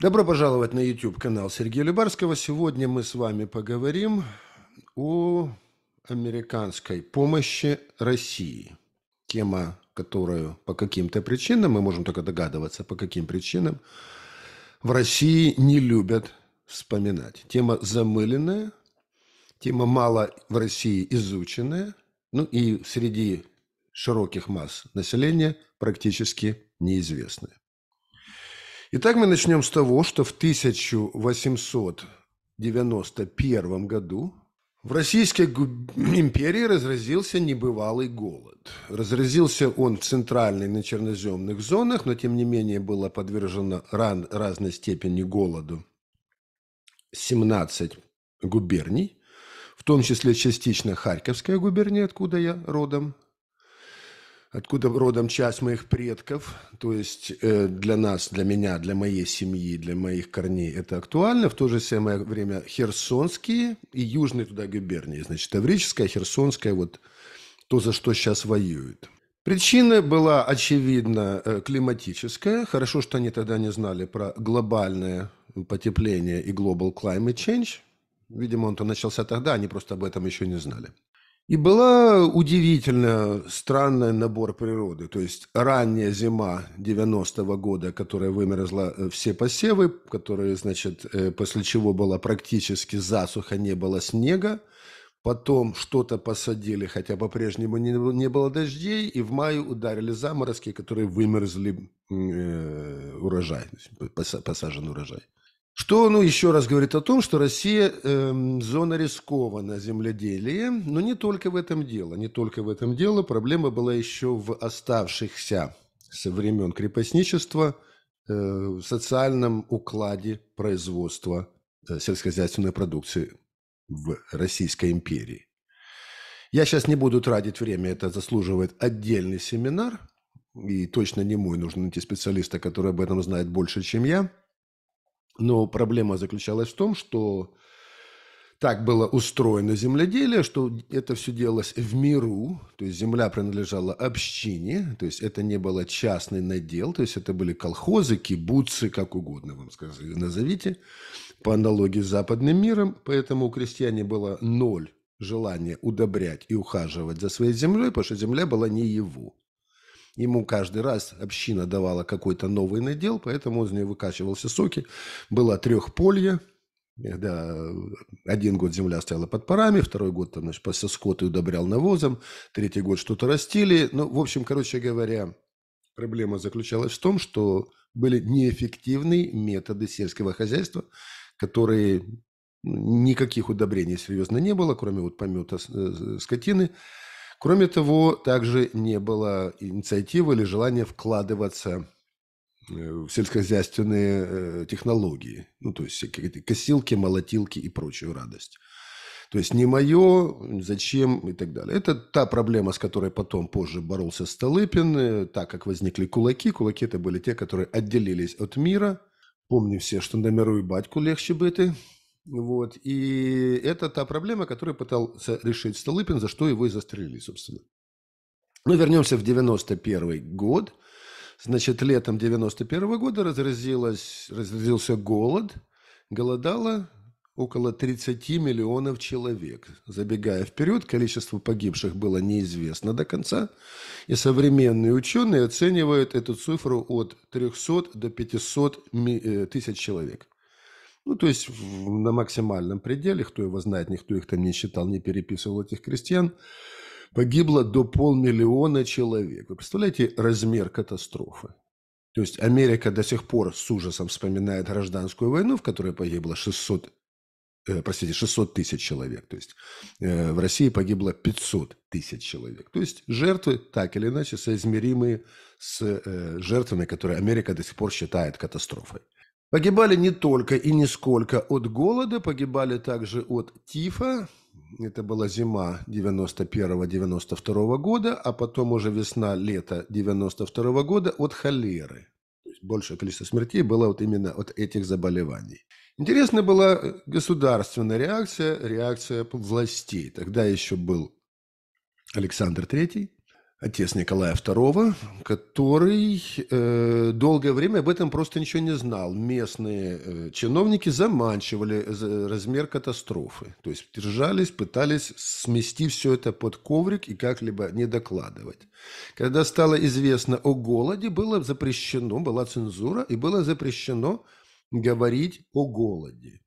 Добро пожаловать на YouTube-канал Сергея Любарского. Сегодня мы с вами поговорим о американской помощи России. Тема, которую по каким-то причинам, мы можем только догадываться, по каким причинам, в России не любят вспоминать. Тема замыленная, тема мало в России изученная, ну и среди широких масс населения практически неизвестная. Итак, мы начнем с того, что в 1891 году в Российской империи разразился небывалый голод. Разразился он в центральной на черноземных зонах, но тем не менее было подвержено ран, разной степени голоду 17 губерний, в том числе частично Харьковская губерния, откуда я родом, откуда родом часть моих предков. То есть э, для нас, для меня, для моей семьи, для моих корней это актуально. В то же самое время херсонские и южные туда губернии. Значит, Таврическая, Херсонская, вот то, за что сейчас воюют. Причина была, очевидно, э, климатическая. Хорошо, что они тогда не знали про глобальное потепление и global climate change. Видимо, он-то начался тогда, они просто об этом еще не знали. И была удивительно странный набор природы. То есть ранняя зима 90-го года, которая вымерзла э, все посевы, которые, значит, э, после чего была практически засуха, не было снега. Потом что-то посадили, хотя по-прежнему не, не было дождей, и в мае ударили заморозки, которые вымерзли э, урожай, посажен урожай. Что, ну, еще раз говорит о том, что Россия э, зона рискованна земледелия, но не только в этом дело, не только в этом дело. Проблема была еще в оставшихся со времен крепостничества э, социальном укладе производства э, сельскохозяйственной продукции в Российской империи. Я сейчас не буду тратить время, это заслуживает отдельный семинар, и точно не мой, нужно найти специалиста, который об этом знает больше, чем я – но проблема заключалась в том, что так было устроено земледелие, что это все делалось в миру, то есть земля принадлежала общине, то есть это не было частный надел, то есть это были колхозы, кибуцы, как угодно вам сказать, назовите, по аналогии с западным миром, поэтому у крестьяне было ноль желания удобрять и ухаживать за своей землей, потому что земля была не его. Ему каждый раз община давала какой-то новый надел, поэтому из нее выкачивался соки. Было трехполье, э, да, один год земля стояла под парами, второй год там, значит, пасся скот удобрял навозом, третий год что-то растили. Ну, в общем, короче говоря, проблема заключалась в том, что были неэффективные методы сельского хозяйства, которые ну, никаких удобрений серьезно не было, кроме вот помета э, э, скотины. Кроме того, также не было инициативы или желания вкладываться э, в сельскохозяйственные э, технологии, ну, то есть какие-то косилки, молотилки и прочую радость. То есть не мое, зачем и так далее. Это та проблема, с которой потом позже боролся Столыпин, э, так как возникли кулаки. Кулаки это были те, которые отделились от мира. Помню все, что на миру и батьку легче бити. Вот. И это та проблема, которую пытался решить Столыпин, за что его и застрелили, собственно. Но ну, вернемся в 91 год. Значит, летом 91 года разразилась, разразился голод. Голодало около 30 миллионов человек. Забегая вперед, количество погибших было неизвестно до конца. И современные ученые оценивают эту цифру от 300 до 500 э, тысяч человек. Ну, то есть в, на максимальном пределе, кто его знает, никто их там не считал, не переписывал этих крестьян, погибло до полмиллиона человек. Вы представляете размер катастрофы? То есть Америка до сих пор с ужасом вспоминает гражданскую войну, в которой погибло 600, э, простите, 600 тысяч человек. То есть э, в России погибло 500 тысяч человек. То есть жертвы так или иначе соизмеримые с э, жертвами, которые Америка до сих пор считает катастрофой. Погибали не только и не сколько от голода, погибали также от тифа. Это была зима 91-92 года, а потом уже весна-лето 92 года от холеры. То есть большее количество смертей было вот именно от этих заболеваний. Интересна была э, государственная реакция, реакция властей. Тогда еще был Александр III, отец Николая II, который э, долгое время об этом просто ничего не знал. Местные э, чиновники заманчивали э, размер катастрофы. То есть держались, пытались смести все это под коврик и как-либо не докладывать. Когда стало известно о голоде, было запрещено, была цензура, и было запрещено говорить о голоде.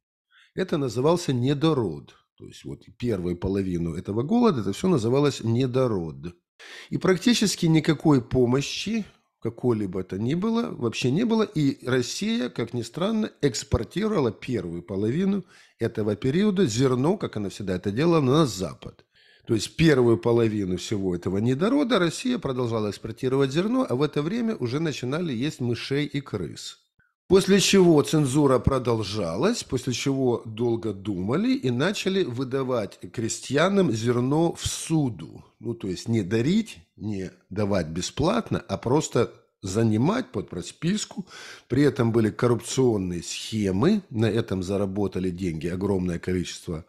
Это назывался недород. То есть вот первую половину этого голода это все называлось недород. И практически никакой помощи какой-либо это ни было, вообще не было. И Россия, как ни странно, экспортировала первую половину этого периода зерно, как она всегда это делала, на Запад. То есть первую половину всего этого недорода Россия продолжала экспортировать зерно, а в это время уже начинали есть мышей и крыс. После чего цензура продолжалась, после чего долго думали и начали выдавать крестьянам зерно в суду. Ну, то есть не дарить, не давать бесплатно, а просто занимать под просписку. При этом были коррупционные схемы, на этом заработали деньги огромное количество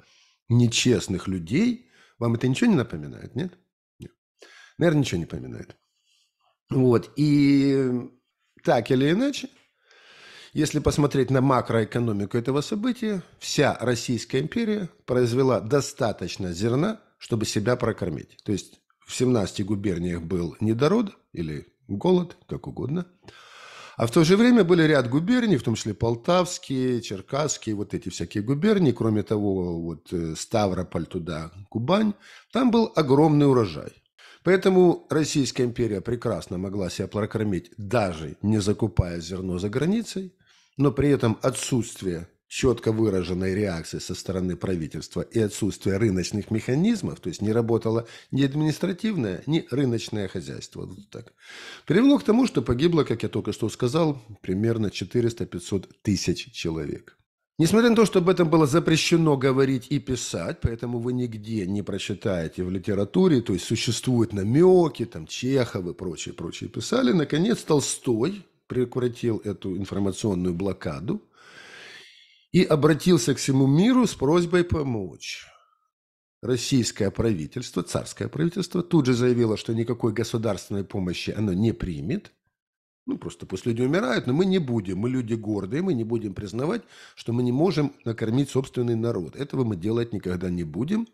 нечестных людей. Вам это ничего не напоминает, нет? нет. Наверное, ничего не напоминает. Вот, и так или иначе, если посмотреть на макроэкономику этого события, вся Российская империя произвела достаточно зерна, чтобы себя прокормить. То есть в 17 губерниях был недород или голод, как угодно. А в то же время были ряд губерний, в том числе полтавские, черкасские, вот эти всякие губернии. Кроме того, вот э, Ставрополь туда, Кубань. Там был огромный урожай. Поэтому Российская империя прекрасно могла себя прокормить, даже не закупая зерно за границей но при этом отсутствие четко выраженной реакции со стороны правительства и отсутствие рыночных механизмов, то есть не работало ни административное, ни рыночное хозяйство, вот так, привело к тому, что погибло, как я только что сказал, примерно 400-500 тысяч человек. Несмотря на то, что об этом было запрещено говорить и писать, поэтому вы нигде не прочитаете в литературе, то есть существуют намеки, там Чехов и прочие, прочие писали, наконец Толстой прекратил эту информационную блокаду и обратился к всему миру с просьбой помочь. Российское правительство, царское правительство, тут же заявило, что никакой государственной помощи оно не примет. Ну, просто пусть люди умирают, но мы не будем. Мы люди гордые, мы не будем признавать, что мы не можем накормить собственный народ. Этого мы делать никогда не будем.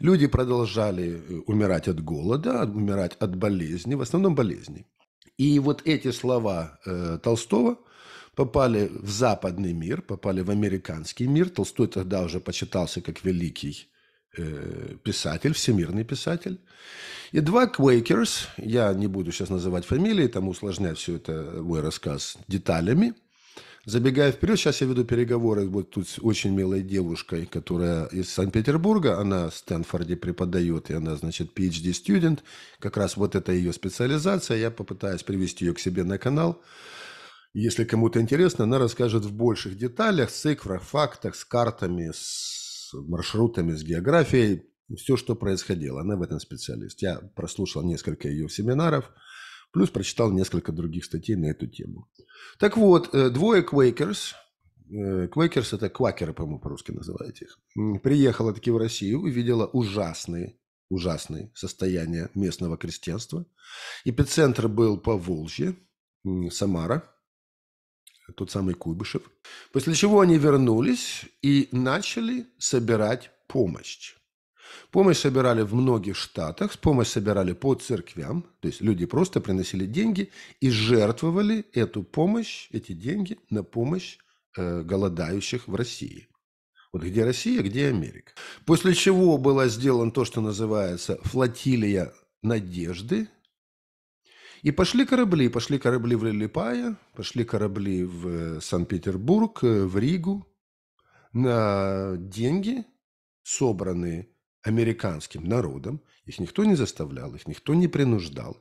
Люди продолжали э, умирать от голода, умирать от болезней, в основном болезней. И вот эти слова э, Толстого попали в западный мир, попали в американский мир. Толстой тогда уже почитался как великий э, писатель, всемирный писатель. И два квейкерс, я не буду сейчас называть фамилии, там усложнять все это мой рассказ деталями – Забегая вперед, сейчас я веду переговоры вот тут с очень милой девушкой, которая из Санкт-Петербурга, она в Стэнфорде преподает, и она, значит, PhD студент, как раз вот это ее специализация, я попытаюсь привести ее к себе на канал. Если кому-то интересно, она расскажет в больших деталях, с цифрах, фактах, с картами, с маршрутами, с географией, все, что происходило. Она в этом специалист. Я прослушал несколько ее семинаров – Плюс прочитал несколько других статей на эту тему. Так вот, э, двое Quakers, э, Quakers это квакеры, по-моему, по-русски называют их, приехала таки в Россию, увидела ужасные, ужасные состояния местного крестьянства. Эпицентр был по Волжье, Самара, тот самый Куйбышев. После чего они вернулись и начали собирать помощь. Помощь собирали в многих штатах, помощь собирали по церквям, то есть люди просто приносили деньги и жертвовали эту помощь, эти деньги на помощь э, голодающих в России. Вот где Россия, где Америка. После чего было сделано то, что называется флотилия надежды. И пошли корабли. Пошли корабли в Лилипая, пошли корабли в э, Санкт-Петербург, э, в Ригу на деньги, собранные американским народом. Их никто не заставлял, их никто не принуждал.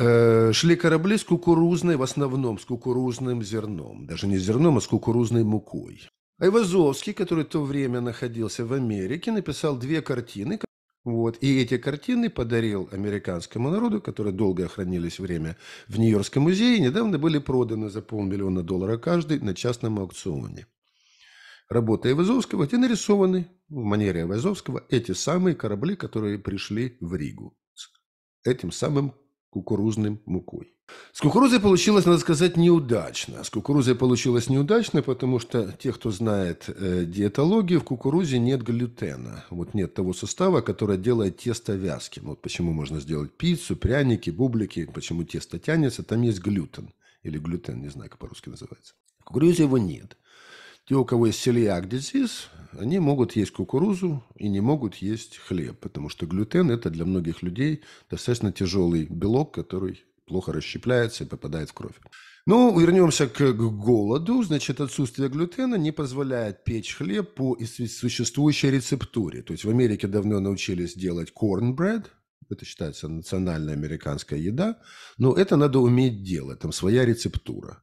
Э, шли корабли с кукурузной, в основном с кукурузным зерном. Даже не зерном, а с кукурузной мукой. Айвазовский, который в то время находился в Америке, написал две картины. Вот, и эти картины подарил американскому народу, которые долго хранились время в Нью-Йоркском музее, и недавно были проданы за полмиллиона долларов каждый на частном аукционе. Работы Айвазовского, те нарисованы в манере Айвазовского эти самые корабли, которые пришли в Ригу с этим самым кукурузным мукой. С кукурузой получилось, надо сказать, неудачно. С кукурузой получилось неудачно, потому что те, кто знает э, диетологию, в кукурузе нет глютена. Вот нет того состава, который делает тесто вязким. Вот почему можно сделать пиццу, пряники, бублики, почему тесто тянется, там есть глютен. Или глютен, не знаю, как по-русски называется. В кукурузе его нет. Те, у кого есть celiac disease, они могут есть кукурузу и не могут есть хлеб, потому что глютен – это для многих людей достаточно тяжелый белок, который плохо расщепляется и попадает в кровь. Ну, вернемся к голоду. Значит, отсутствие глютена не позволяет печь хлеб по существующей рецептуре. То есть в Америке давно научились делать корнбред, это считается национальная американская еда, но это надо уметь делать, там своя рецептура.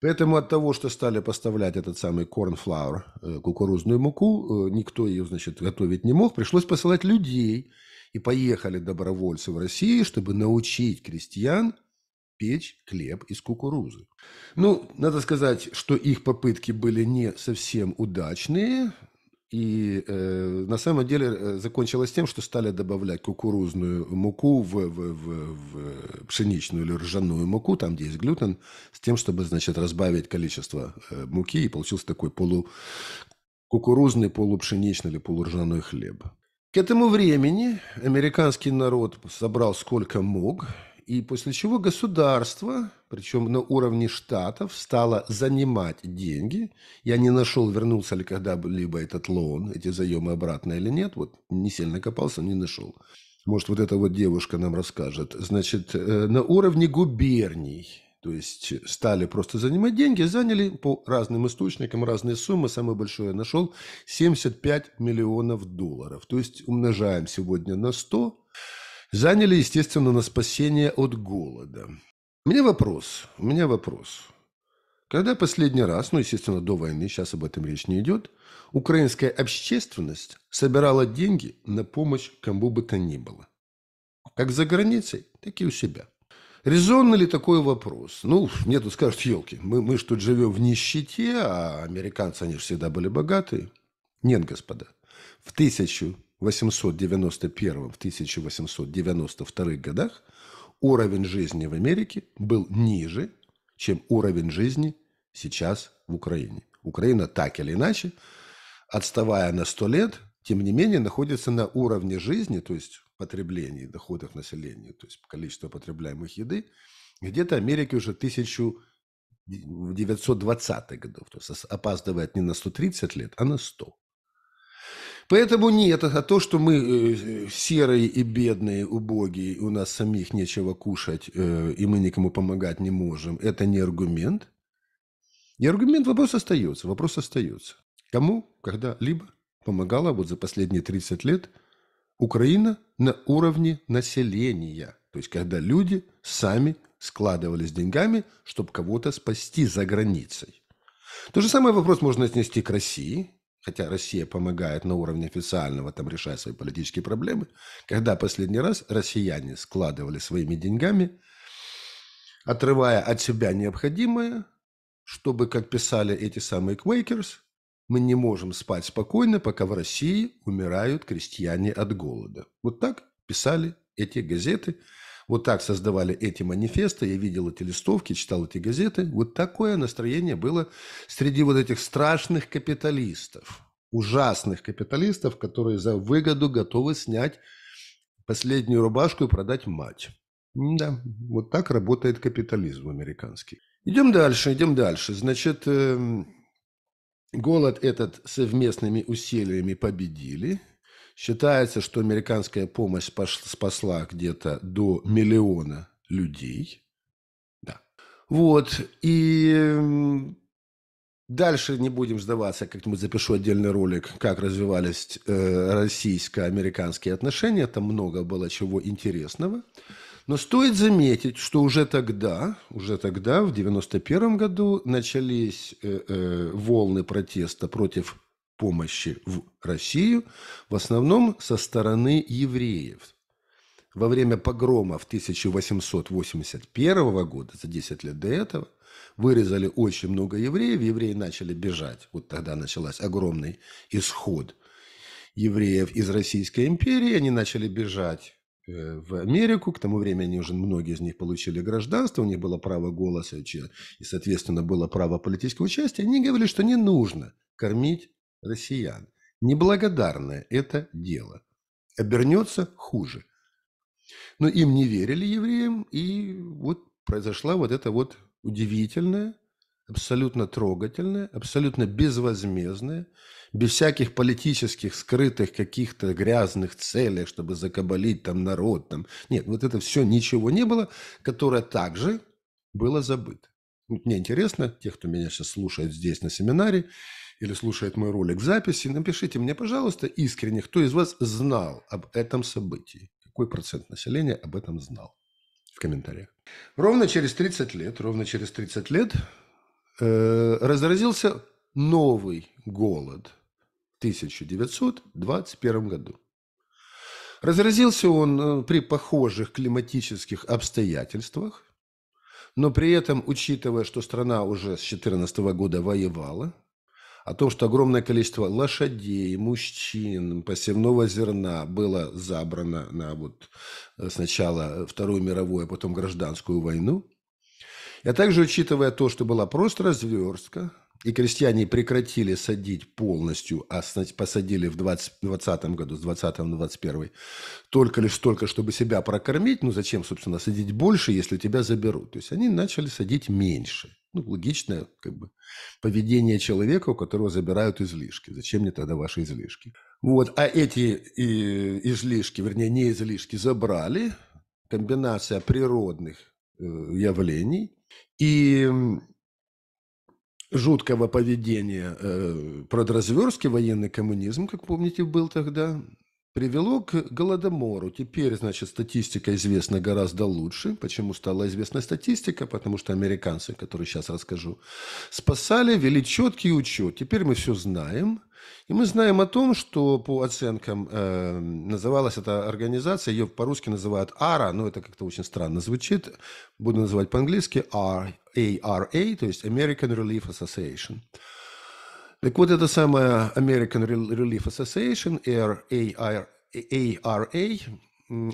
Поэтому от того, что стали поставлять этот самый cornflour, э, кукурузную муку, э, никто ее, значит, готовить не мог, пришлось посылать людей. И поехали добровольцы в Россию, чтобы научить крестьян печь хлеб из кукурузы. Ну, надо сказать, что их попытки были не совсем удачные. И э, на самом деле э, закончилось тем, что стали добавлять кукурузную муку в, в, в, в пшеничную или ржаную муку, там, где есть глютен, с тем, чтобы, значит, разбавить количество э, муки, и получился такой полукукурузный, полупшеничный или полуржаной хлеб. К этому времени американский народ собрал сколько мог – и после чего государство, причем на уровне штатов, стало занимать деньги. Я не нашел, вернулся ли когда-либо этот лоун, эти заемы обратно или нет. Вот не сильно копался, не нашел. Может, вот эта вот девушка нам расскажет. Значит, э, на уровне губерний то есть стали просто занимать деньги, заняли по разным источникам разные суммы. Самое большое я нашел 75 миллионов долларов. То есть умножаем сегодня на 100, Заняли, естественно, на спасение от голода. У меня вопрос, у меня вопрос. Когда последний раз, ну, естественно, до войны, сейчас об этом речь не идет, украинская общественность собирала деньги на помощь кому бы то ни было? Как за границей, так и у себя. Резонно ли такой вопрос? Ну, мне тут скажут, елки, мы, мы же тут живем в нищете, а американцы, они же всегда были богатые. Нет, господа. В 1000 1891-1892 годах уровень жизни в Америке был ниже, чем уровень жизни сейчас в Украине. Украина так или иначе, отставая на 100 лет, тем не менее находится на уровне жизни, то есть потреблений, доходов населения, то есть количество потребляемых еды, где-то Америке уже 1920-х годов. То есть опаздывает не на 130 лет, а на 100. Поэтому нет, а то, что мы э, серые и бедные, убогие, у нас самих нечего кушать, э, и мы никому помогать не можем, это не аргумент. И аргумент вопрос остается, вопрос остается. Кому, когда-либо помогала вот за последние 30 лет Украина на уровне населения. То есть, когда люди сами складывались деньгами, чтобы кого-то спасти за границей. То же самое вопрос можно отнести к России, хотя Россия помогает на уровне официального там решать свои политические проблемы, когда последний раз россияне складывали своими деньгами, отрывая от себя необходимое, чтобы, как писали эти самые квейкерс, мы не можем спать спокойно, пока в России умирают крестьяне от голода. Вот так писали эти газеты, вот так создавали эти манифесты, я видел эти листовки, читал эти газеты. Вот такое настроение было среди вот этих страшных капиталистов, ужасных капиталистов, которые за выгоду готовы снять последнюю рубашку и продать мать. Да, вот так работает капитализм американский. Идем дальше, идем дальше. Значит, эм, голод этот совместными усилиями победили – Считается, что американская помощь спасла где-то до миллиона людей. Да. Вот. И Дальше не будем сдаваться, как-нибудь запишу отдельный ролик, как развивались э, российско-американские отношения. Там много было чего интересного. Но стоит заметить, что уже тогда, уже тогда, в 1991 году, начались э, э, волны протеста против помощи в Россию, в основном со стороны евреев. Во время погрома в 1881 года, за 10 лет до этого, вырезали очень много евреев, евреи начали бежать. Вот тогда начался огромный исход евреев из Российской империи, они начали бежать э, в Америку. К тому времени уже многие из них получили гражданство, у них было право голоса и, соответственно, было право политического участия. Они говорили, что не нужно кормить россиян. Неблагодарное это дело. Обернется хуже. Но им не верили евреям, и вот произошла вот эта вот удивительная, абсолютно трогательная, абсолютно безвозмездная, без всяких политических скрытых каких-то грязных целей, чтобы закабалить там народ. Там. Нет, вот это все ничего не было, которое также было забыто. Мне интересно, тех, кто меня сейчас слушает здесь на семинаре, или слушает мой ролик в записи, напишите мне, пожалуйста, искренне, кто из вас знал об этом событии. Какой процент населения об этом знал в комментариях. Ровно через 30 лет, ровно через 30 лет э, разразился новый голод в 1921 году. Разразился он э, при похожих климатических обстоятельствах, но при этом, учитывая, что страна уже с 2014 года воевала, о том, что огромное количество лошадей, мужчин, посевного зерна было забрано на вот э, сначала Вторую мировую, а потом гражданскую войну. А также учитывая то, что была просто разверстка, и крестьяне прекратили садить полностью, а посадили в 20, году, с 20 на 21, только лишь столько, чтобы себя прокормить. Ну, зачем, собственно, садить больше, если тебя заберут? То есть они начали садить меньше ну, логичное как бы, поведение человека, у которого забирают излишки. Зачем мне тогда ваши излишки? Вот, а эти э, излишки, вернее, не излишки, забрали. Комбинация природных э, явлений и жуткого поведения э, продразверстки, военный коммунизм, как помните, был тогда, привело к Голодомору. Теперь, значит, статистика известна гораздо лучше. Почему стала известна статистика? Потому что американцы, которые сейчас расскажу, спасали, вели четкий учет. Теперь мы все знаем. И мы знаем о том, что по оценкам э, называлась эта организация, ее по-русски называют ARA, но это как-то очень странно звучит, буду называть по-английски ARA, то есть American Relief Association. Так вот, это самая American Relief Association, ARA,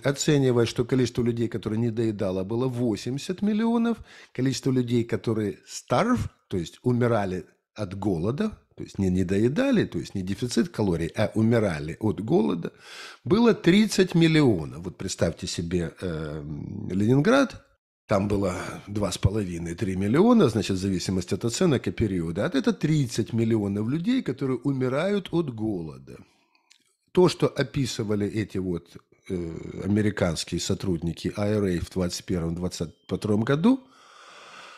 оценивает, что количество людей, которые не доедало, было 80 миллионов, количество людей, которые старв, то есть умирали от голода, то есть не недоедали, то есть не дефицит калорий, а умирали от голода, было 30 миллионов. Вот представьте себе э, Ленинград, там было 2,5-3 миллиона, значит, в зависимости от оценок и периода. А это 30 миллионов людей, которые умирают от голода. То, что описывали эти вот э, американские сотрудники IRA в 2021-2022 году,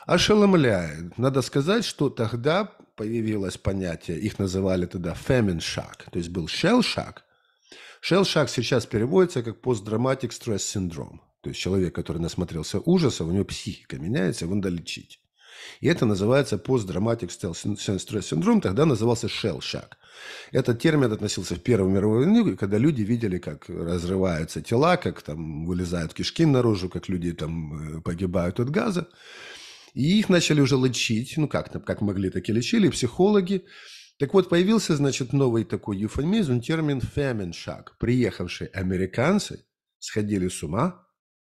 ошеломляет. Надо сказать, что тогда появилось понятие, их называли тогда famine shock, то есть был shell shock. Shell shock сейчас переводится как postdramatic stress syndrome. То есть человек, который насмотрелся ужаса, у него психика меняется, его надо лечить. И это называется постдраматик стресс синдром, тогда назывался shell шаг. Этот термин относился в Первую мировую войну, когда люди видели, как разрываются тела, как там вылезают кишки наружу, как люди там э, погибают от газа. И их начали уже лечить, ну как, как могли, так и лечили, психологи. Так вот, появился, значит, новый такой эвфемизм, термин «фемин шаг». Приехавшие американцы сходили с ума,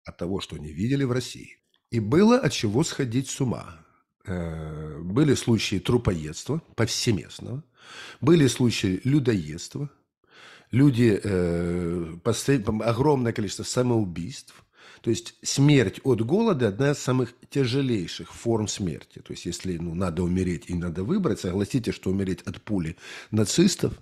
от того, что они видели в России. И было от чего сходить с ума. Э, были случаи трупоедства повсеместного, были случаи людоедства, люди, э, огромное количество самоубийств, то есть смерть от голода – одна из самых тяжелейших форм смерти. То есть если ну, надо умереть и надо выбрать, согласитесь, что умереть от пули нацистов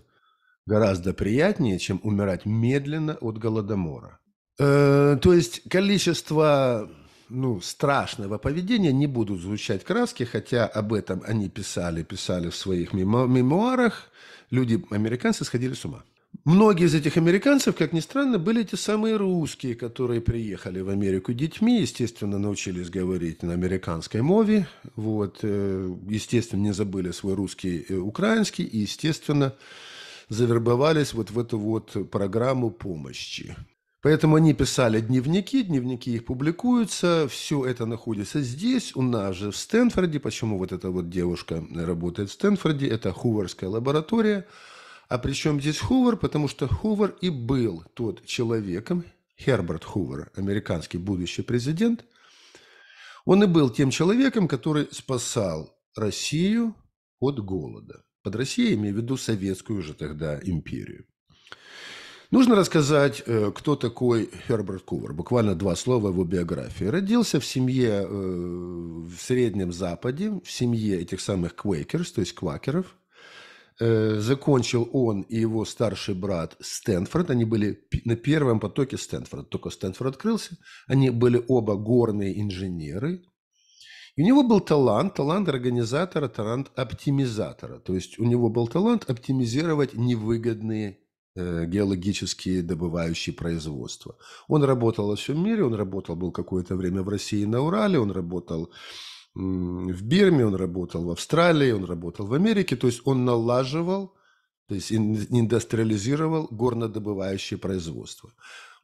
гораздо приятнее, чем умирать медленно от голодомора. Э, то есть количество ну, страшного поведения, не будут звучать краски, хотя об этом они писали, писали в своих мемуарах. Люди, американцы, сходили с ума. Многие из этих американцев, как ни странно, были те самые русские, которые приехали в Америку детьми, естественно, научились говорить на американской мове, вот, э, естественно, не забыли свой русский, э, украинский, и, естественно, завербовались вот в эту вот программу помощи. Поэтому они писали дневники, дневники их публикуются, все это находится здесь, у нас же в Стэнфорде, почему вот эта вот девушка работает в Стэнфорде, это Хуварская лаборатория. А причем здесь Хувер, потому что Хувер и был тот человеком, Херберт Хувер, американский будущий президент, он и был тем человеком, который спасал Россию от голода. Под Россией имею в виду советскую уже тогда империю. Нужно рассказать, э, кто такой Херберт Кувер. Буквально два слова его биографии. Родился в семье э, в Среднем Западе, в семье этих самых квейкерс, то есть квакеров. Э, закончил он и его старший брат Стэнфорд. Они были на первом потоке Стэнфорда. Только Стэнфорд открылся. Они были оба горные инженеры. И у него был талант, талант организатора, талант оптимизатора. То есть у него был талант оптимизировать невыгодные Э, геологические добывающие производства. Он работал во всем мире, он работал, был какое-то время в России на Урале, он работал в Бирме, он работал в Австралии, он работал в Америке, то есть он налаживал, то есть индустриализировал горнодобывающее производство.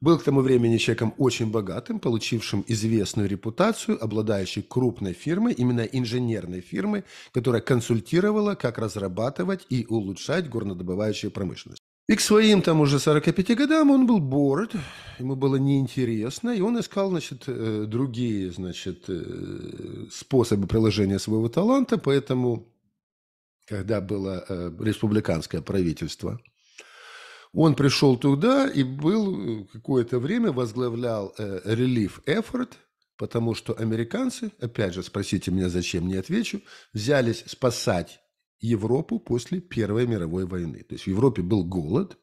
Был к тому времени человеком очень богатым, получившим известную репутацию, обладающий крупной фирмой, именно инженерной фирмой, которая консультировала, как разрабатывать и улучшать горнодобывающую промышленность. И к своим там уже 45 годам он был бород, ему было неинтересно, и он искал, значит, э, другие, значит, э, способы приложения своего таланта, поэтому, когда было э, республиканское правительство, он пришел туда и был какое-то время возглавлял релиф Effort, потому что американцы, опять же, спросите меня, зачем, не отвечу, взялись спасать Европу после Первой мировой войны. То есть в Европе был голод,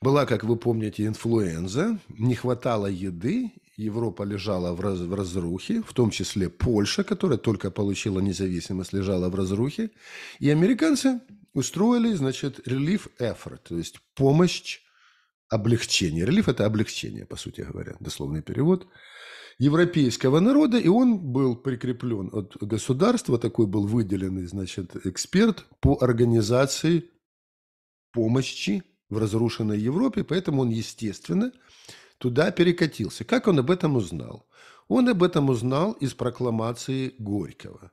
была, как вы помните, инфлюенза, не хватало еды, Европа лежала в, раз, в разрухе, в том числе Польша, которая только получила независимость, лежала в разрухе. И американцы устроили, значит, relief effort, то есть помощь, облегчение. Релиф – это облегчение, по сути говоря, дословный перевод – европейского народа, и он был прикреплен от государства, такой был выделенный, значит, эксперт по организации помощи в разрушенной Европе, поэтому он, естественно, туда перекатился. Как он об этом узнал? Он об этом узнал из прокламации Горького.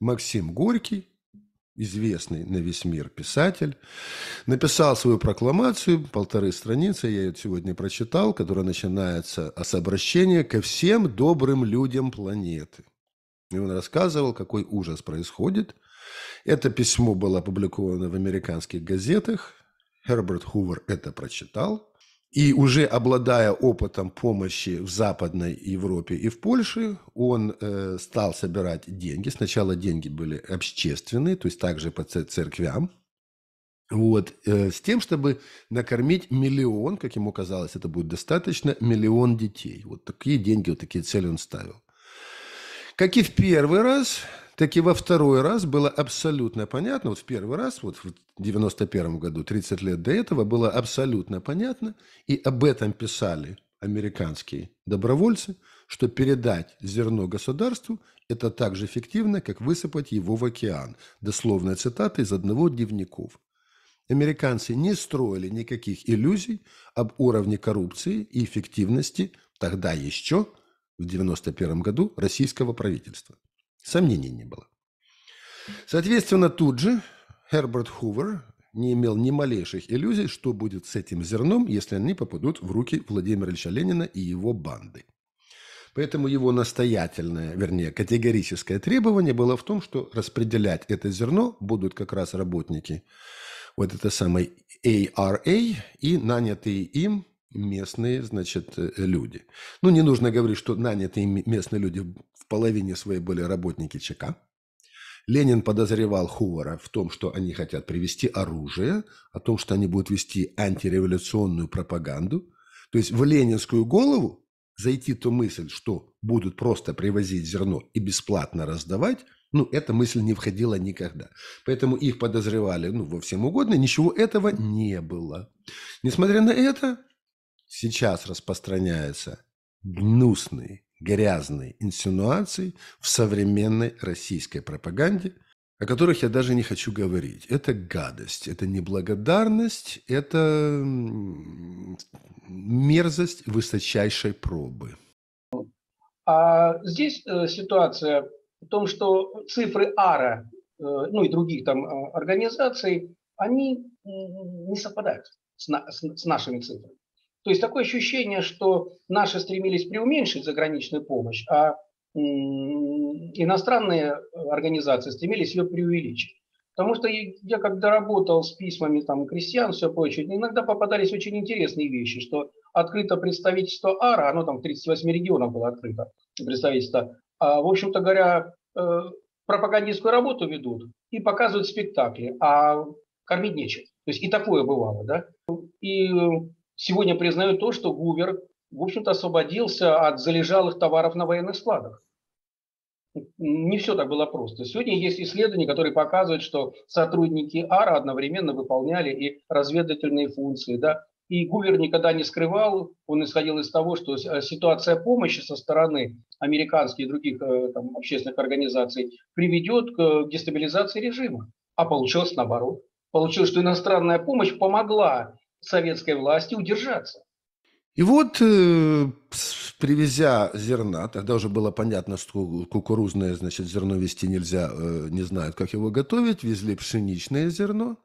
Максим Горький известный на весь мир писатель, написал свою прокламацию, полторы страницы, я ее сегодня прочитал, которая начинается «А с обращения ко всем добрым людям планеты. И он рассказывал, какой ужас происходит. Это письмо было опубликовано в американских газетах. Херберт Хувер это прочитал. И уже обладая опытом помощи в Западной Европе и в Польше, он э, стал собирать деньги. Сначала деньги были общественные, то есть также по церквям. Вот, э, с тем, чтобы накормить миллион, как ему казалось, это будет достаточно, миллион детей. Вот такие деньги, вот такие цели он ставил. Как и в первый раз, так и во второй раз было абсолютно понятно, вот в первый раз, вот в 91 году, 30 лет до этого, было абсолютно понятно, и об этом писали американские добровольцы, что передать зерно государству – это так же эффективно, как высыпать его в океан. Дословная цитата из одного дневников. Американцы не строили никаких иллюзий об уровне коррупции и эффективности тогда еще, в 1991 году, российского правительства. Сомнений не было. Соответственно, тут же Херберт Хувер не имел ни малейших иллюзий, что будет с этим зерном, если они попадут в руки Владимира Ильича Ленина и его банды. Поэтому его настоятельное, вернее, категорическое требование было в том, что распределять это зерно будут как раз работники вот этой самой ARA и нанятые им местные, значит, э, люди. Ну, не нужно говорить, что нанятые местные люди половине своей были работники ЧК. Ленин подозревал Хувара в том, что они хотят привести оружие, о том, что они будут вести антиреволюционную пропаганду. То есть в ленинскую голову зайти ту мысль, что будут просто привозить зерно и бесплатно раздавать, ну, эта мысль не входила никогда. Поэтому их подозревали, ну, во всем угодно, ничего этого не было. Несмотря на это, сейчас распространяется гнусный грязные инсинуации в современной российской пропаганде, о которых я даже не хочу говорить. Это гадость, это неблагодарность, это мерзость высочайшей пробы. А здесь э, ситуация в том, что цифры АРА, э, ну и других там э, организаций, они не совпадают с нашими цифрами. То есть такое ощущение, что наши стремились преуменьшить заграничную помощь, а иностранные организации стремились ее преувеличить. Потому что я когда работал с письмами там, крестьян, все прочее, иногда попадались очень интересные вещи, что открыто представительство АРА, оно там в 38 регионах было открыто, представительство, а, в общем-то говоря, э, пропагандистскую работу ведут и показывают спектакли, а кормить нечем. То есть и такое бывало, да. И э, сегодня признают то, что Гувер, в общем-то, освободился от залежалых товаров на военных складах. Не все так было просто. Сегодня есть исследования, которые показывают, что сотрудники АРА одновременно выполняли и разведывательные функции, да, и Гувер никогда не скрывал, он исходил из того, что э, ситуация помощи со стороны американских и других э, там, общественных организаций приведет к э, дестабилизации режима. А получилось наоборот. Получилось, что иностранная помощь помогла советской власти удержаться. И вот, э, привезя зерна, тогда уже было понятно, что кукурузное, значит, зерно вести нельзя, э, не знают, как его готовить, везли пшеничное зерно.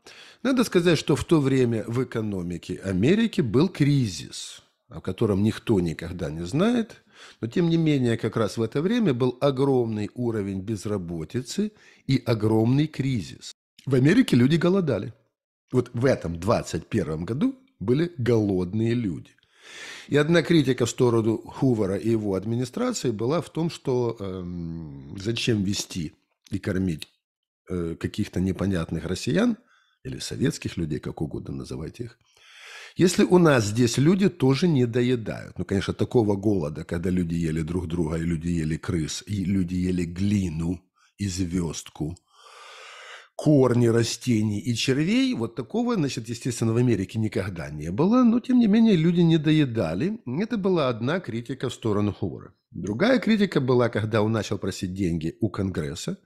Надо сказать, что в то время в экономике Америки был кризис, о котором никто никогда не знает, но тем не менее как раз в это время был огромный уровень безработицы и огромный кризис. В Америке люди голодали. Вот в этом 21 году были голодные люди. И одна критика в сторону Хувара и его администрации была в том, что э, зачем вести и кормить э, каких-то непонятных россиян или советских людей, как угодно называйте их, если у нас здесь люди тоже не доедают. Ну, конечно, такого голода, когда люди ели друг друга, и люди ели крыс, и люди ели глину и звездку – корни растений и червей. Вот такого, значит, естественно, в Америке никогда не было, но, тем не менее, люди не доедали. Это была одна критика в сторону Ховара. Другая критика была, когда он начал просить деньги у Конгресса,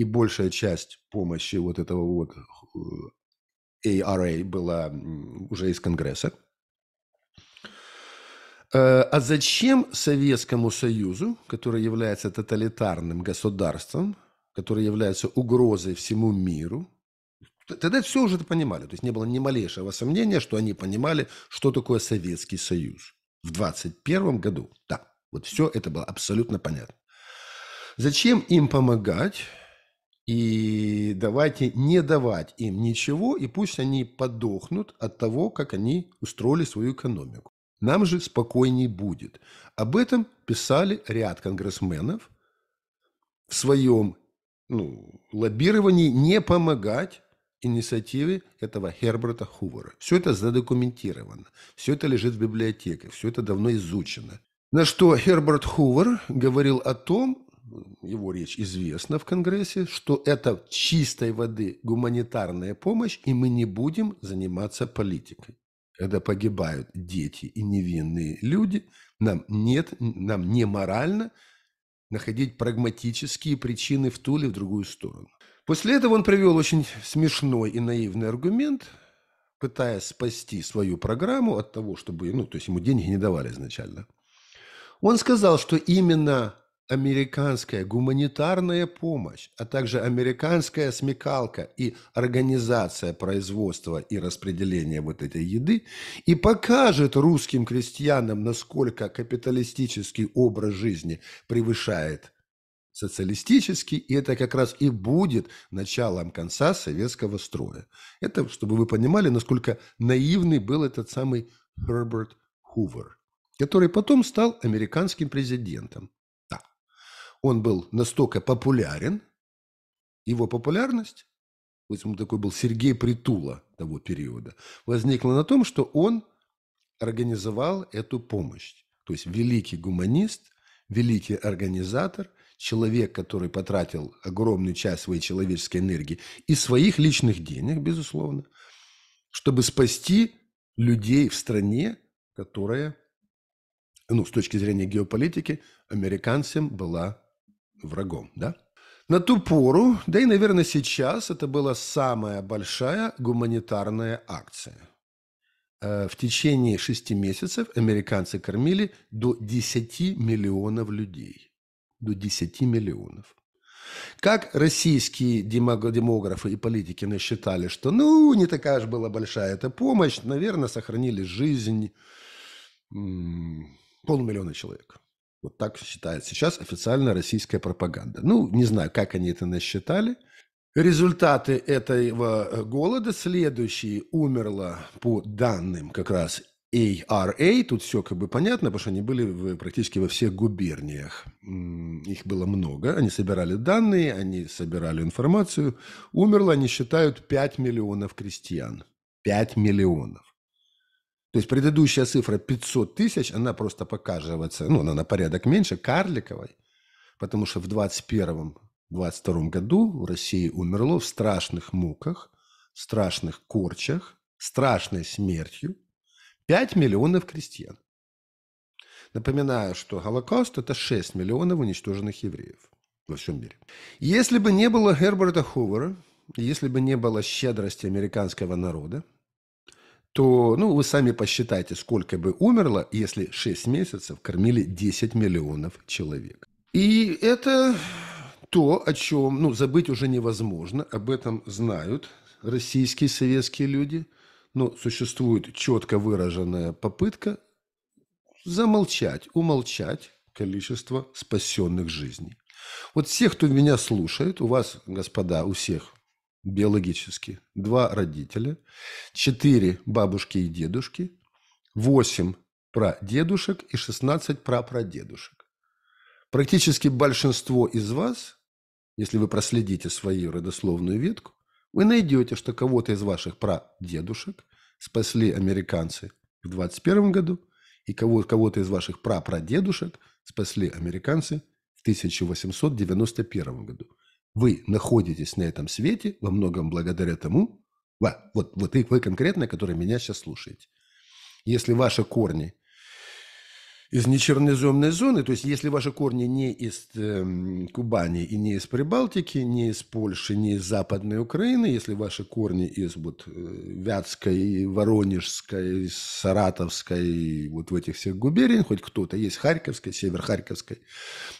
и большая часть помощи вот этого вот ARA э, была уже из Конгресса. Э, а зачем Советскому Союзу, который является тоталитарным государством, которые являются угрозой всему миру, тогда все уже это понимали. То есть не было ни малейшего сомнения, что они понимали, что такое Советский Союз. В 21 году, да, вот все это было абсолютно понятно. Зачем им помогать? И давайте не давать им ничего, и пусть они подохнут от того, как они устроили свою экономику. Нам же спокойней будет. Об этом писали ряд конгрессменов в своем ну, лоббировании не помогать инициативе этого Херберта Хувера. Все это задокументировано, все это лежит в библиотеке, все это давно изучено. На что Херберт Хувер говорил о том, его речь известна в Конгрессе, что это чистой воды гуманитарная помощь, и мы не будем заниматься политикой. Когда погибают дети и невинные люди, нам нет, нам не морально – находить прагматические причины в ту или в другую сторону. После этого он привел очень смешной и наивный аргумент, пытаясь спасти свою программу от того, чтобы, ну, то есть ему деньги не давали изначально. Он сказал, что именно американская гуманитарная помощь, а также американская смекалка и организация производства и распределения вот этой еды и покажет русским крестьянам, насколько капиталистический образ жизни превышает социалистический, и это как раз и будет началом конца советского строя. Это, чтобы вы понимали, насколько наивный был этот самый Херберт Хувер, который потом стал американским президентом он был настолько популярен, его популярность, поэтому такой был Сергей Притула того периода, возникла на том, что он организовал эту помощь. То есть великий гуманист, великий организатор, человек, который потратил огромную часть своей человеческой энергии и своих личных денег, безусловно, чтобы спасти людей в стране, которая, ну, с точки зрения геополитики, американцам была врагом, да? На ту пору, да и, наверное, сейчас, это была самая большая гуманитарная акция. Э, в течение шести месяцев американцы кормили до 10 миллионов людей. До 10 миллионов. Как российские демографы и политики насчитали, что ну, не такая же была большая эта помощь, наверное, сохранили жизнь полмиллиона человек. Вот так считает сейчас официальная российская пропаганда. Ну, не знаю, как они это насчитали. Результаты этого э, голода следующие. Умерло по данным как раз ARA, тут все как бы понятно, потому что они были в, практически во всех губерниях. Их было много, они собирали данные, они собирали информацию. Умерло, они считают, 5 миллионов крестьян. 5 миллионов. То есть предыдущая цифра 500 тысяч, она просто покажется, ну, она на порядок меньше карликовой, потому что в 21-22 году в России умерло в страшных муках, страшных корчах, страшной смертью 5 миллионов крестьян. Напоминаю, что Голокост – это 6 миллионов уничтоженных евреев во всем мире. Если бы не было Герберта Ховера, если бы не было щедрости американского народа, то, ну, вы сами посчитайте, сколько бы умерло, если 6 месяцев кормили 10 миллионов человек. И это то, о чем, ну, забыть уже невозможно, об этом знают российские советские люди, но существует четко выраженная попытка замолчать, умолчать количество спасенных жизней. Вот всех, кто меня слушает, у вас, господа, у всех биологически, два родителя, четыре бабушки и дедушки, восемь прадедушек и 16 прапрадедушек. Практически большинство из вас, если вы проследите свою родословную ветку, вы найдете, что кого-то из ваших прадедушек спасли американцы в 21 году, и кого-то из ваших прапрадедушек спасли американцы в 1891 году. Вы находитесь на этом свете во многом благодаря тому, вот, вот вы конкретно, который меня сейчас слушаете. Если ваши корни из нечерноземной зоны, то есть если ваши корни не из э, Кубани и не из Прибалтики, не из Польши, не из Западной Украины, если ваши корни из вот э, Вятской, Воронежской, Саратовской, вот в этих всех губерниях, хоть кто-то есть Харьковской, Север Харьковской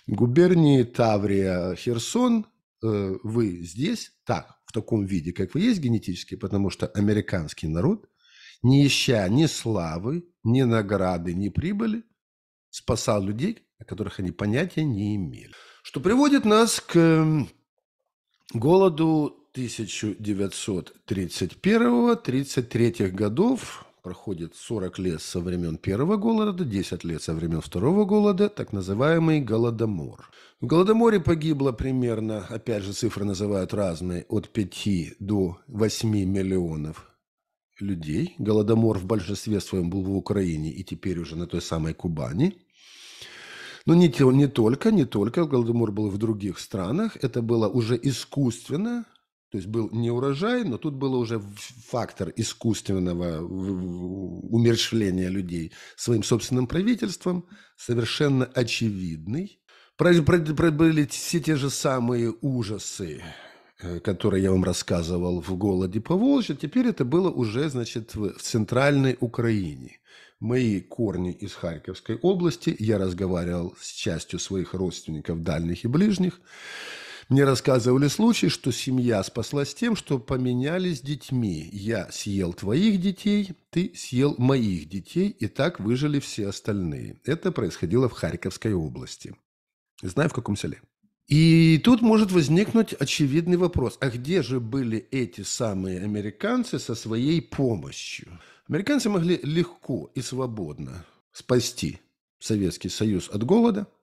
губернии, Таврия, Херсон, Э, вы здесь так, в таком виде, как вы есть генетически, потому что американский народ, не ища ни славы, ни награды, ни прибыли, спасал людей, о которых они понятия не имели. Что приводит нас к голоду 1931-33 годов, проходит 40 лет со времен первого голода, 10 лет со времен второго голода, так называемый голодомор. В голодоморе погибло примерно, опять же цифры называют разные, от 5 до 8 миллионов людей. Голодомор в большинстве своем был в Украине и теперь уже на той самой Кубани. Но не, не только, не только. Голодомор был в других странах. Это было уже искусственно то есть был не урожай, но тут был уже фактор искусственного умерщвления людей своим собственным правительством, совершенно очевидный. Были все те же самые ужасы, э, которые я вам рассказывал в «Голоде по Волжье», теперь это было уже, значит, в центральной Украине. Мои корни из Харьковской области, я разговаривал с частью своих родственников дальних и ближних, мне рассказывали случай, что семья спаслась тем, что поменялись детьми. Я съел твоих детей, ты съел моих детей, и так выжили все остальные. Это происходило в Харьковской области. Знаю, в каком селе. И тут может возникнуть очевидный вопрос, а где же были эти самые американцы со своей помощью? Американцы могли легко и свободно спасти Советский Союз от голода –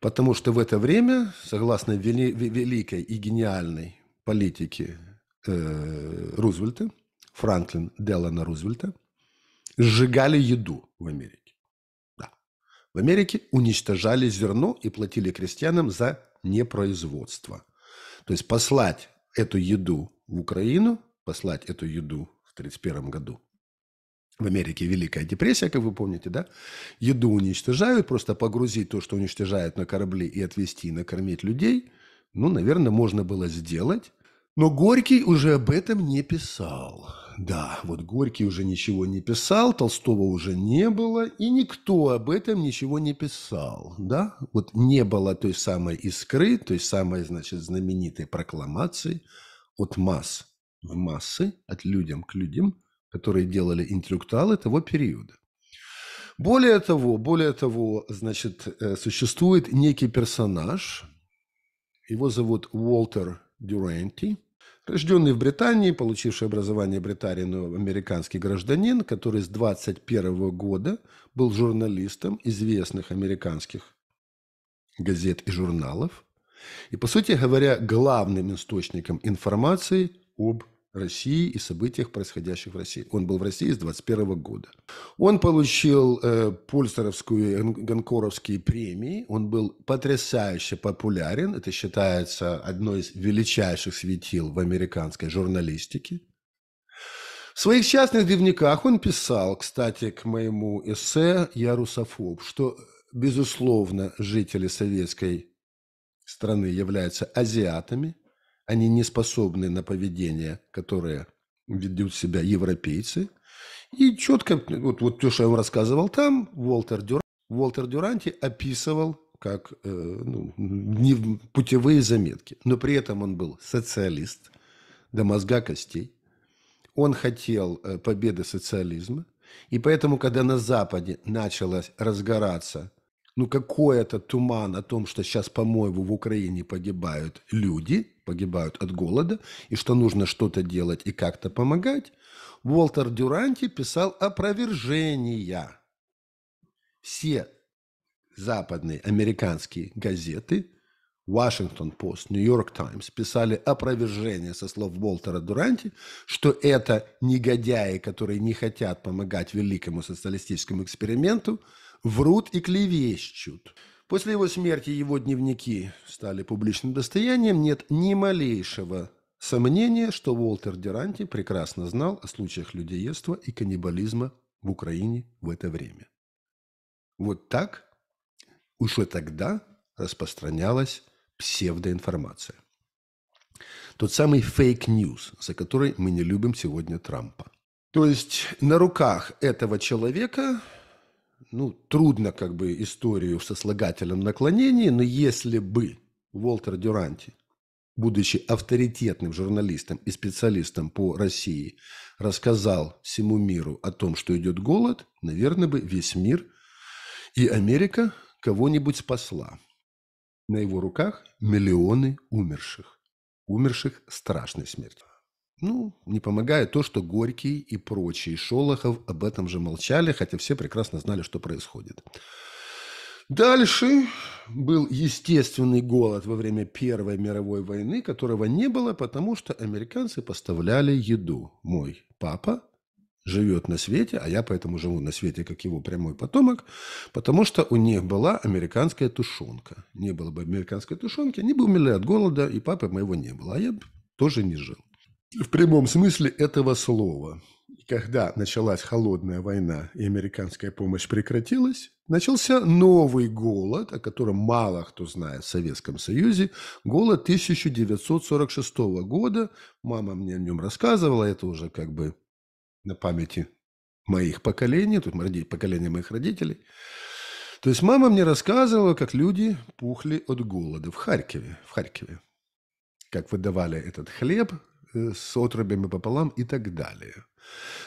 Потому что в это время, согласно вели, великой и гениальной политике э, Рузвельта, Франклин Делана Рузвельта, сжигали еду в Америке. Да. В Америке уничтожали зерно и платили крестьянам за непроизводство. То есть послать эту еду в Украину, послать эту еду в 1931 году в Америке Великая депрессия, как вы помните, да, еду уничтожают, просто погрузить то, что уничтожают на корабли и отвезти и накормить людей, ну, наверное, можно было сделать. Но Горький уже об этом не писал. Да, вот Горький уже ничего не писал, Толстого уже не было, и никто об этом ничего не писал, да? Вот не было той самой искры, той самой, значит, знаменитой прокламации от масс в массы, от людям к людям – которые делали интеллектуалы того периода. Более того, более того, значит, э, существует некий персонаж, его зовут Уолтер Дюренти, рожденный в Британии, получивший образование Британии, но американский гражданин, который с 21 года был журналистом известных американских газет и журналов, и, по сути говоря, главным источником информации об России и событиях, происходящих в России. Он был в России с 21 года. Он получил э, Польстеровскую и Гонкоровские премии. Он был потрясающе популярен. Это считается одной из величайших светил в американской журналистике. В своих частных дневниках он писал, кстати, к моему эссе «Я русофоб», что, безусловно, жители советской страны являются азиатами – они не способны на поведение, которое ведут себя европейцы. И четко, вот, вот то, что я вам рассказывал там, Уолтер, Дюр... Уолтер Дюранти описывал как э, ну, не, путевые заметки. Но при этом он был социалист до мозга костей. Он хотел э, победы социализма. И поэтому, когда на Западе началась разгораться ну какой это туман о том, что сейчас, по-моему, в Украине погибают люди, погибают от голода, и что нужно что-то делать и как-то помогать, Уолтер Дюранти писал опровержения. Все западные американские газеты, Вашингтон Пост, Нью-Йорк Таймс писали опровержение со слов Уолтера Дуранти, что это негодяи, которые не хотят помогать великому социалистическому эксперименту – врут и клевещут. После его смерти его дневники стали публичным достоянием. Нет ни малейшего сомнения, что Уолтер Деранти прекрасно знал о случаях людоедства и каннибализма в Украине в это время. Вот так уже тогда распространялась псевдоинформация. Тот самый фейк-ньюс, за который мы не любим сегодня Трампа. То есть на руках этого человека ну, трудно как бы историю со слагательным наклонением, но если бы Уолтер Дюранти, будучи авторитетным журналистом и специалистом по России, рассказал всему миру о том, что идет голод, наверное бы весь мир и Америка кого-нибудь спасла. На его руках миллионы умерших. Умерших страшной смертью. Ну, не помогает то, что Горький и прочие Шолохов об этом же молчали, хотя все прекрасно знали, что происходит. Дальше был естественный голод во время Первой мировой войны, которого не было, потому что американцы поставляли еду. Мой папа живет на свете, а я поэтому живу на свете, как его прямой потомок, потому что у них была американская тушенка. Не было бы американской тушенки, они бы умерли от голода, и папы моего не было, а я тоже не жил в прямом смысле этого слова. Когда началась холодная война и американская помощь прекратилась, начался новый голод, о котором мало кто знает в Советском Союзе, голод 1946 года. Мама мне о нем рассказывала, это уже как бы на памяти моих поколений, тут поколение моих родителей. То есть мама мне рассказывала, как люди пухли от голода в Харькове, в Харькове. Как выдавали этот хлеб, Э, с отрубями пополам и так далее.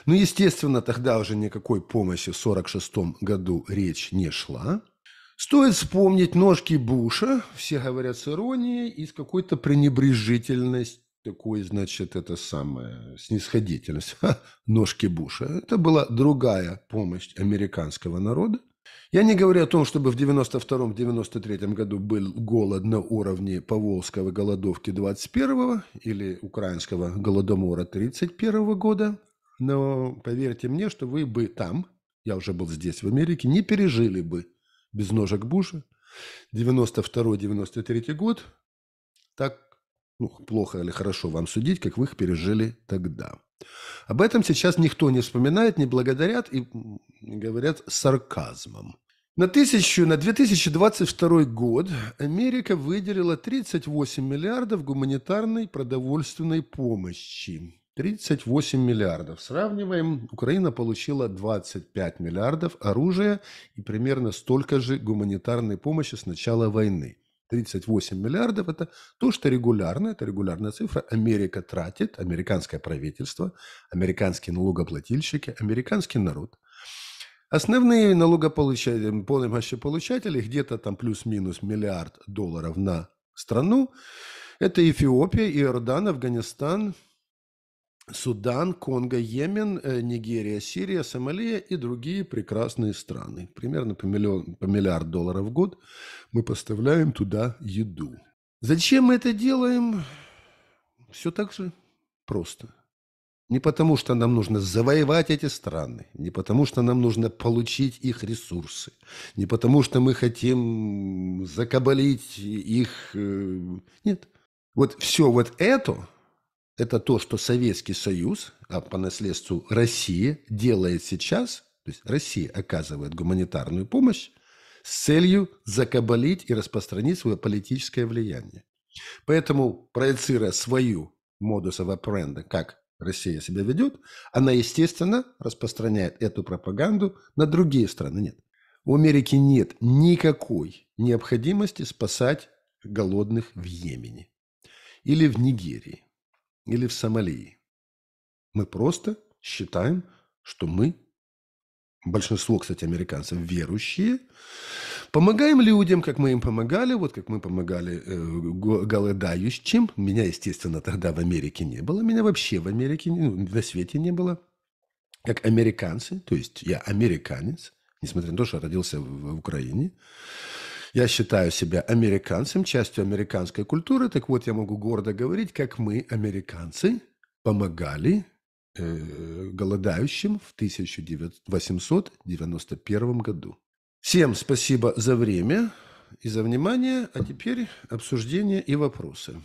Но ну, естественно, тогда уже никакой помощи в 1946 году речь не шла. Стоит вспомнить ножки Буша, все говорят с иронией и с какой-то пренебрежительностью такой, значит, это самое, снисходительность. Ха, ножки Буша. Это была другая помощь американского народа. Я не говорю о том, чтобы в 92-93 году был голод на уровне Поволжского голодовки 21 го или украинского голодомора 31 го года, но поверьте мне, что вы бы там, я уже был здесь, в Америке, не пережили бы без ножек Буша 92-93 год, так ну, плохо или хорошо вам судить, как вы их пережили тогда. Об этом сейчас никто не вспоминает, не благодарят и говорят с сарказмом. На, тысячу, на 2022 год Америка выделила 38 миллиардов гуманитарной продовольственной помощи. 38 миллиардов. Сравниваем, Украина получила 25 миллиардов оружия и примерно столько же гуманитарной помощи с начала войны. 38 миллиардов – это то, что регулярно, это регулярная цифра, Америка тратит, американское правительство, американские налогоплательщики, американский народ. Основные налогополучатели, получатели где-то там плюс-минус миллиард долларов на страну. Это Эфиопия, Иордан, Афганистан, Судан, Конго, Йемен, э, Нигерия, Сирия, Сомалия и другие прекрасные страны. Примерно по, миллион, по миллиард долларов в год мы поставляем туда еду. Зачем мы это делаем? Все так же просто. Не потому, что нам нужно завоевать эти страны, не потому, что нам нужно получить их ресурсы, не потому, что мы хотим закабалить их... Э, нет. Вот все вот это это то, что Советский Союз, а по наследству Россия, делает сейчас, то есть Россия оказывает гуманитарную помощь с целью закабалить и распространить свое политическое влияние. Поэтому, проецируя свою модус operandi, как Россия себя ведет, она, естественно, распространяет эту пропаганду на другие страны. Нет. У Америки нет никакой необходимости спасать голодных в Йемене или в Нигерии или в Сомали. Мы просто считаем, что мы, большинство, кстати, американцев, верующие, помогаем людям, как мы им помогали, вот как мы помогали э, голодающим. Меня, естественно, тогда в Америке не было, меня вообще в Америке, ну, на свете не было. Как американцы, то есть я американец, несмотря на то, что родился в, в Украине, я считаю себя американцем, частью американской культуры. Так вот, я могу гордо говорить, как мы, американцы, помогали э, голодающим в 1891 году. Всем спасибо за время и за внимание. А теперь обсуждение и вопросы.